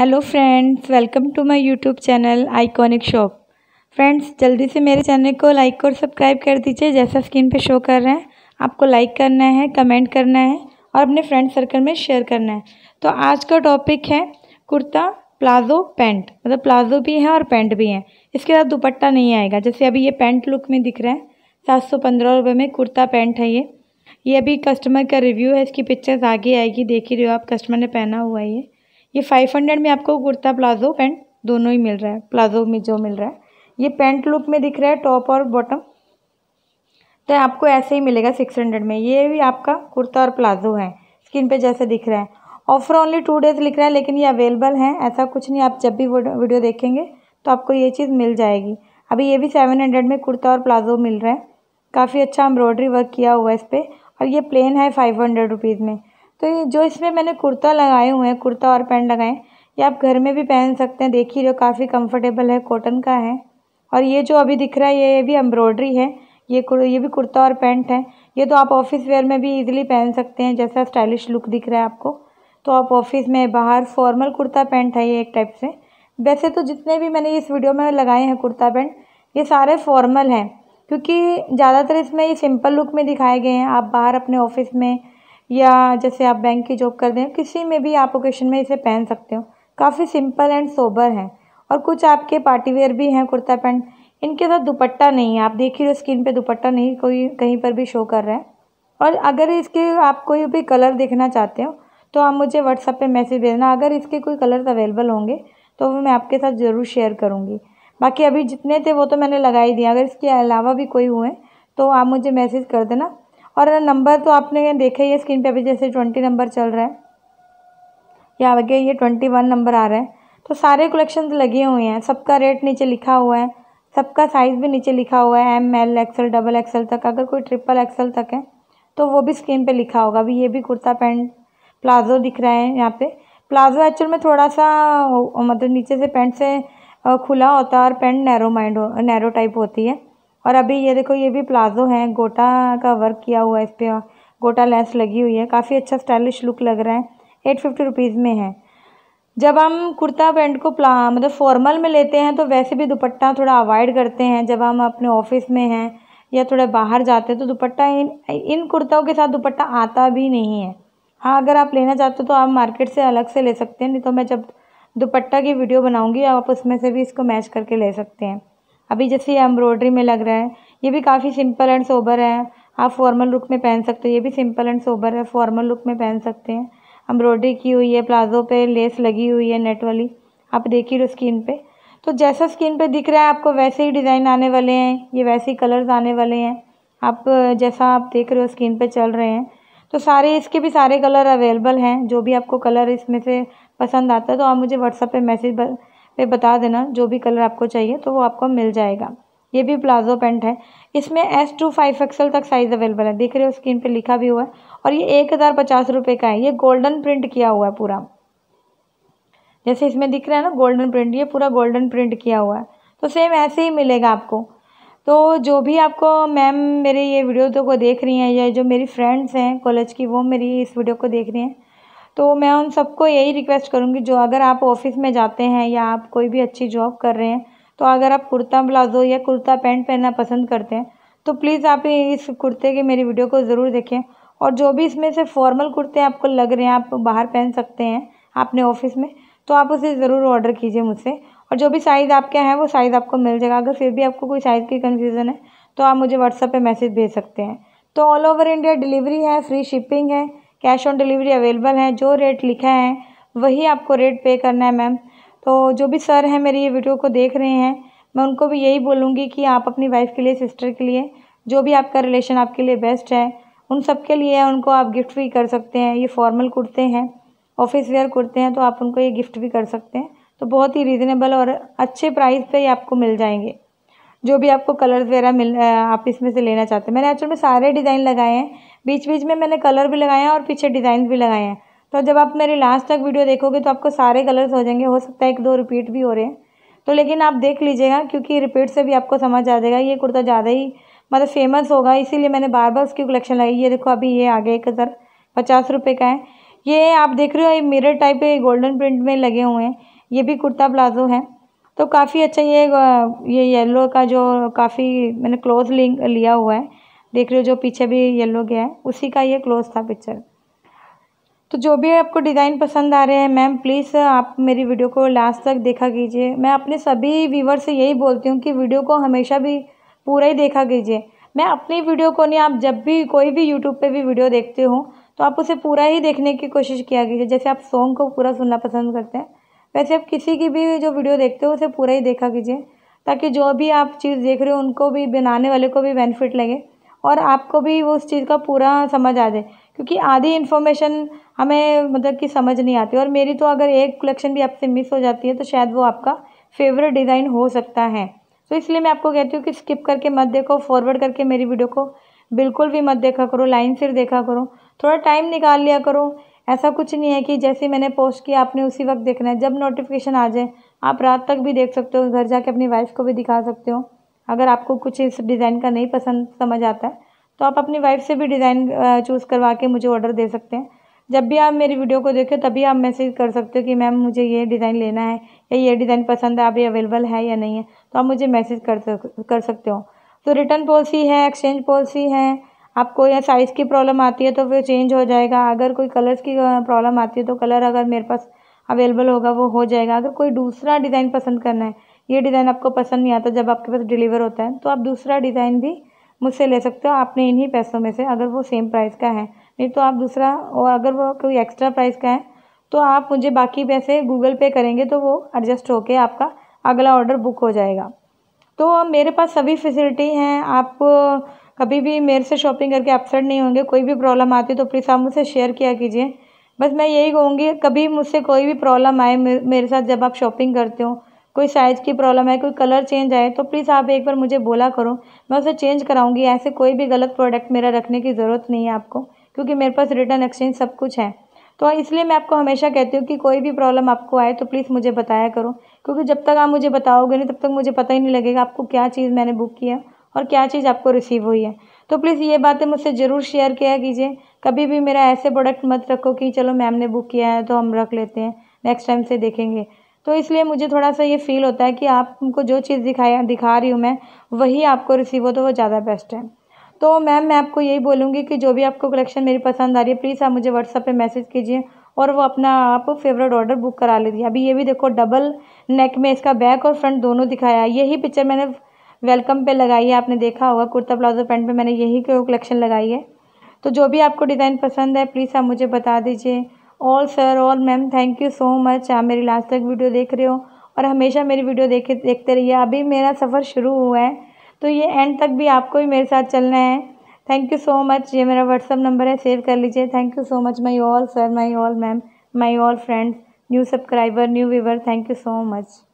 hello friends welcome to my YouTube channel iconic shop friends जल्दी से मेरे channel को लाइक और सब्सक्राइब कर दीजिए जैसा स्क्रीन पे शो कर रहे हैं आपको लाइक करना है कमेंट करना है और अपने फ्रेंड सर्कल में शेयर करना है तो आज का टॉपिक है कुर्ता प्लाजो पैंट मतलब प्लाजो भी है और पैंट भी है इसके साथ दुपट्टा नहीं आएगा जैसे अभी ये पैंट लुक में दिख रहा है सात सौ पंद्रह रुपये में कुर्ता पैंट है ये ये अभी कस्टमर का रिव्यू है इसकी पिक्चर्स आगे आएगी देख ही रहे हो आप कस्टमर ने पहना हुआ है ये ये फाइव हंड्रेड में आपको कुर्ता प्लाजो पैंट दोनों ही मिल रहा है प्लाजो में जो मिल रहा है ये पैंट लुक में दिख रहा है टॉप और बॉटम तो आपको ऐसे ही मिलेगा सिक्स हंड्रेड में ये भी आपका कुर्ता और प्लाजो है स्किन पे जैसे दिख रहा है ऑफर ओनली टू डेज़ लिख रहा है लेकिन ये अवेलेबल है ऐसा कुछ नहीं आप जब भी वीडियो देखेंगे तो आपको ये चीज़ मिल जाएगी अभी ये भी सेवन हंड्रेड में कुर्ता और प्लाजो मिल रहा है काफ़ी अच्छा एम्ब्रॉयडरी वर्क किया हुआ है इस पर और ये प्लेन है फाइव हंड्रेड रुपीज़ में तो ये जो इसमें मैंने कुर्ता लगाए हुए हैं कुर्ता और पैंट लगाए ये आप घर में भी पहन सकते हैं देखिए जो काफ़ी कंफर्टेबल है कॉटन का है और ये जो अभी दिख रहा है ये भी एम्ब्रॉयडरी है ये ये भी कुर्ता और पैंट है ये तो आप ऑफिस वेयर में भी इजीली पहन सकते हैं जैसा स्टाइलिश लुक दिख रहा है आपको तो आप ऑफिस में बाहर फॉर्मल कुर्ता पैंट है ये एक टाइप से वैसे तो जितने भी मैंने इस वीडियो में लगाए हैं कुर्ता पैंट ये सारे फॉर्मल हैं क्योंकि ज़्यादातर इसमें ये सिंपल लुक में दिखाए गए हैं आप बाहर अपने ऑफिस में या जैसे आप बैंक की जॉब कर रहे हैं किसी में भी आप ओकेशन में इसे पहन सकते हो काफ़ी सिंपल एंड सोबर है और कुछ आपके पार्टी वेयर भी हैं कुर्ता पैंट इनके साथ दुपट्टा नहीं है आप देख ही रहे स्किन पे दुपट्टा नहीं कोई कहीं पर भी शो कर रहा है और अगर इसके आप कोई भी कलर देखना चाहते हो तो आप मुझे व्हाट्सअप पे मैसेज भेजना अगर इसके कोई कलर्स अवेलेबल होंगे तो वो मैं आपके साथ ज़रूर शेयर करूँगी बाकी अभी जितने थे वो तो मैंने लगा ही दिया अगर इसके अलावा भी कोई हुए तो आप मुझे मैसेज कर देना और नंबर तो आपने देखा ही है स्क्रीन पे अभी जैसे ट्वेंटी नंबर चल रहा है या आगे ये ट्वेंटी वन नंबर आ रहा है तो सारे कलेक्शन लगे हुए हैं सबका रेट नीचे लिखा हुआ है सबका साइज़ भी नीचे लिखा हुआ है M L XL double XL तक अगर कोई ट्रिपल एक्सल तक है तो वो भी स्क्रीन पर लिखा होगा अभी ये भी कुर्ता पैंट प्लाजो दिख रहा है यहाँ पर प्लाजो एक्चुअल में थोड़ा सा मतलब नीचे से पैंट से खुला होता है और पैंट नैरो माइंड हो नैरो टाइप होती है और अभी ये देखो ये भी प्लाजो है गोटा का वर्क किया हुआ है इस पर गोटा लेस लगी हुई है काफ़ी अच्छा स्टाइलिश लुक लग रहा है एट फिफ्टी रुपीज़ में है जब हम कुर्ता पेंट को प्ला मतलब फॉर्मल में लेते हैं तो वैसे भी दुपट्टा थोड़ा अवॉइड करते हैं जब हम अपने ऑफिस में हैं या थोड़ा बाहर जाते हैं तो दुपट्टा इन इन कुर्ताओं के साथ दुपट्टा आता भी नहीं है हाँ अगर आप लेना चाहते हो तो आप मार्केट से अलग से ले सकते हैं नहीं तो मैं जब दुपट्टा की वीडियो बनाऊँगी आप उसमें से भी इसको मैच करके ले सकते हैं अभी जैसे ये एम्ब्रॉयडरी में लग रहा है ये भी काफ़ी सिंपल एंड सोबर है आप फॉर्मल लुक में पहन सकते हो ये भी सिंपल एंड सोबर है फॉर्मल लुक में पहन सकते हैं एम्ब्रॉयडरी की हुई है प्लाजो पे लेस लगी हुई है नेट वाली आप देखिए रहे स्किन पे तो जैसा स्किन पे दिख रहा है आपको वैसे ही डिज़ाइन आने वाले हैं ये वैसे ही कलर्स आने वाले हैं आप जैसा आप देख रहे हो स्किन पे चल रहे हैं तो सारे इसके भी सारे कलर अवेलेबल हैं जो भी आपको कलर इसमें से पसंद आता है तो आप मुझे व्हाट्सअप पर मैसेज पे बता देना जो भी कलर आपको चाहिए तो वो आपको मिल जाएगा ये भी प्लाजो पैंट है इसमें एस टू फाइव एक्सल तक साइज़ अवेलेबल है देख रहे हो स्क्रीन पे लिखा भी हुआ है और ये एक हज़ार पचास रुपये का है ये गोल्डन प्रिंट किया हुआ है पूरा जैसे इसमें दिख रहा है ना गोल्डन प्रिंट ये पूरा गोल्डन प्रिंट किया हुआ है तो सेम ऐसे ही मिलेगा आपको तो जो भी आपको मैम मेरे ये वीडियो तो को देख रही हैं या जो मेरी फ्रेंड्स हैं कॉलेज की वो मेरी इस वीडियो को देख रही हैं तो मैं उन सबको यही रिक्वेस्ट करूँगी जो अगर आप ऑफिस में जाते हैं या आप कोई भी अच्छी जॉब कर रहे हैं तो अगर आप कुर्ता प्लाजो या कुर्ता पैंट पहनना पसंद करते हैं तो प्लीज़ आप इस कुर्ते के मेरी वीडियो को ज़रूर देखें और जो भी इसमें से फॉर्मल कुर्ते आपको लग रहे हैं आप बाहर पहन सकते हैं आपने ऑफिस में तो आप उसे ज़रूर ऑर्डर कीजिए मुझसे और जो भी साइज़ आपके हैं वो साइज़ आपको मिल जाएगा अगर फिर भी आपको कोई साइज़ की कन्फ्यूज़न है तो आप मुझे व्हाट्सअप पर मैसेज भेज सकते हैं तो ऑल ओवर इंडिया डिलीवरी है फ्री शिपिंग है कैश ऑन डिलीवरी अवेलेबल है जो रेट लिखा है वही आपको रेट पे करना है मैम तो जो भी सर हैं मेरी ये वीडियो को देख रहे हैं मैं उनको भी यही बोलूँगी कि आप अपनी वाइफ़ के लिए सिस्टर के लिए जो भी आपका रिलेशन आपके लिए बेस्ट है उन सब के लिए उनको आप गिफ्ट भी कर सकते हैं ये फॉर्मल कुर्ते हैं ऑफिस वेयर कुर्ते हैं तो आप उनको ये गिफ्ट भी कर सकते हैं तो बहुत ही रीज़नेबल और अच्छे प्राइस पे ये आपको मिल जाएंगे जो भी आपको कलर्स वगैरह मिल आप इसमें से लेना चाहते हैं मैंने एक्चुअल में सारे डिज़ाइन लगाए हैं बीच बीच में मैंने कलर भी लगाए हैं और पीछे डिज़ाइन भी लगाए हैं तो जब आप मेरी लास्ट तक वीडियो देखोगे तो आपको सारे कलर्स हो जाएंगे हो सकता है एक दो रिपीट भी हो रहे हैं तो लेकिन आप देख लीजिएगा क्योंकि रिपीट से भी आपको समझ आ जाएगा ये कुर्ता ज़्यादा ही मतलब फेमस होगा इसीलिए मैंने बार बार उसकी कलेक्शन लगाई ये देखो अभी ये आ गया एक हज़ार पचास रुपये का है ये आप देख रहे हो ये मिरर टाइप गोल्डन प्रिंट में लगे हुए हैं ये भी कुर्ता प्लाजो है तो काफ़ी अच्छा ये ये येलो का जो काफ़ी मैंने क्लोज लिंक लिया हुआ है देख रहे हो जो पीछे भी येलो गया है उसी का ये क्लोज था पिक्चर तो जो भी आपको डिज़ाइन पसंद आ रहे हैं मैम प्लीज़ आप मेरी वीडियो को लास्ट तक देखा कीजिए मैं अपने सभी व्यूवर से यही बोलती हूँ कि वीडियो को हमेशा भी पूरा ही देखा कीजिए मैं अपनी वीडियो को नहीं आप जब भी कोई भी यूट्यूब पे भी वीडियो देखते हो तो आप उसे पूरा ही देखने की कोशिश किया कीजिए जैसे आप सॉन्ग को पूरा सुनना पसंद करते हैं वैसे आप किसी की भी जो वीडियो देखते हो उसे पूरा ही देखा कीजिए ताकि जो भी आप चीज़ देख रहे हो उनको भी बनाने वाले को भी बेनिफिट लगे और आपको भी वो उस चीज़ का पूरा समझ आ जाए क्योंकि आधी इन्फॉर्मेशन हमें मतलब कि समझ नहीं आती और मेरी तो अगर एक कलेक्शन भी आपसे मिस हो जाती है तो शायद वो आपका फेवरेट डिज़ाइन हो सकता है तो इसलिए मैं आपको कहती हूँ कि स्किप करके मत देखो फॉरवर्ड करके मेरी वीडियो को बिल्कुल भी मत देखा करो लाइन सिर देखा करो थोड़ा टाइम निकाल लिया करो ऐसा कुछ नहीं है कि जैसे मैंने पोस्ट किया आपने उसी वक्त देखना है जब नोटिफिकेशन आ जाए आप रात तक भी देख सकते हो घर जाके अपनी वाइफ को भी दिखा सकते हो अगर आपको कुछ इस डिज़ाइन का नहीं पसंद समझ आता है तो आप अपनी वाइफ से भी डिज़ाइन चूज़ करवा के मुझे ऑर्डर दे सकते हैं जब भी आप मेरी वीडियो को देखें तभी आप मैसेज कर सकते हो कि मैम मुझे ये डिज़ाइन लेना है या ये डिज़ाइन पसंद है आप ये अवेलेबल है या नहीं है तो आप मुझे मैसेज कर सक कर सकते हो तो रिटर्न पॉलिसी है एक्सचेंज पॉलिसी है आपको या साइज़ की प्रॉब्लम आती है तो फिर चेंज हो जाएगा अगर कोई कलर्स की प्रॉब्लम आती है तो कलर अगर मेरे पास अवेलेबल होगा वो हो जाएगा अगर कोई दूसरा डिज़ाइन पसंद करना है ये डिज़ाइन आपको पसंद नहीं आता जब आपके पास डिलीवर होता है तो आप दूसरा डिज़ाइन भी मुझसे ले सकते हो आपने इन्हीं पैसों में से अगर वो सेम प्राइस का है नहीं तो आप दूसरा और अगर वो कोई एक्स्ट्रा प्राइस का है तो आप मुझे बाकी पैसे गूगल पे करेंगे तो वो एडजस्ट होके आपका अगला ऑर्डर बुक हो जाएगा तो मेरे पास सभी फैसिलिटी हैं आप कभी भी मेरे से शॉपिंग करके अपसेट नहीं होंगे कोई भी प्रॉब्लम आती है तो प्लीज़ आप मुझसे शेयर किया कीजिए बस मैं यही कहूँगी कभी मुझसे कोई भी प्रॉब्लम आए मेरे साथ जब आप शॉपिंग करते हो कोई साइज़ की प्रॉब्लम है कोई कलर चेंज आए तो प्लीज़ आप एक बार मुझे बोला करो मैं उसे चेंज कराऊंगी ऐसे कोई भी गलत प्रोडक्ट मेरा रखने की ज़रूरत नहीं है आपको क्योंकि मेरे पास रिटर्न एक्सचेंज सब कुछ है तो इसलिए मैं आपको हमेशा कहती हूँ कि कोई भी प्रॉब्लम आपको आए तो प्लीज़ मुझे बताया करो क्योंकि जब तक आप मुझे बताओगे नहीं तब तक मुझे पता ही नहीं लगेगा आपको क्या चीज़ मैंने बुक किया और क्या चीज़ आपको रिसीव हुई है तो प्लीज़ ये बातें मुझसे ज़रूर शेयर किया कीजिए कभी भी मेरा ऐसे प्रोडक्ट मत रखो कि चलो मैम ने बुक किया है तो हम रख लेते हैं नेक्स्ट टाइम से देखेंगे तो इसलिए मुझे थोड़ा सा ये फील होता है कि आपको जो चीज़ दिखाया दिखा रही हूँ मैं वही आपको रिसीव हो तो वो ज़्यादा बेस्ट है तो मैम मैं आपको यही बोलूँगी कि जो भी आपको कलेक्शन मेरी पसंद आ रही है प्लीज़ आप मुझे व्हाट्सअप पे मैसेज कीजिए और वो अपना आप फेवरेट ऑर्डर बुक करा लीजिए अभी ये भी देखो डबल नेक में इसका बैक और फ्रंट दोनों दिखाया यही पिक्चर मैंने वेलकम पे लगाई है आपने देखा होगा कुर्ता प्लाजो पैंट पे मैंने यही कलेक्शन लगाई है तो जो भी आपको डिज़ाइन पसंद है प्लीज़ आप मुझे बता दीजिए all sir all ma'am thank you so much आप मेरी लास्ट तक वीडियो देख रहे हो और हमेशा मेरी वीडियो देखे देखते रहिए अभी मेरा सफ़र शुरू हुआ है तो ये एंड तक भी आपको ही मेरे साथ चलना है थैंक यू सो मच ये मेरा व्हाट्सअप नंबर है सेव कर लीजिए thank you so much my all sir my all ma'am my all friends new subscriber new viewer thank you so much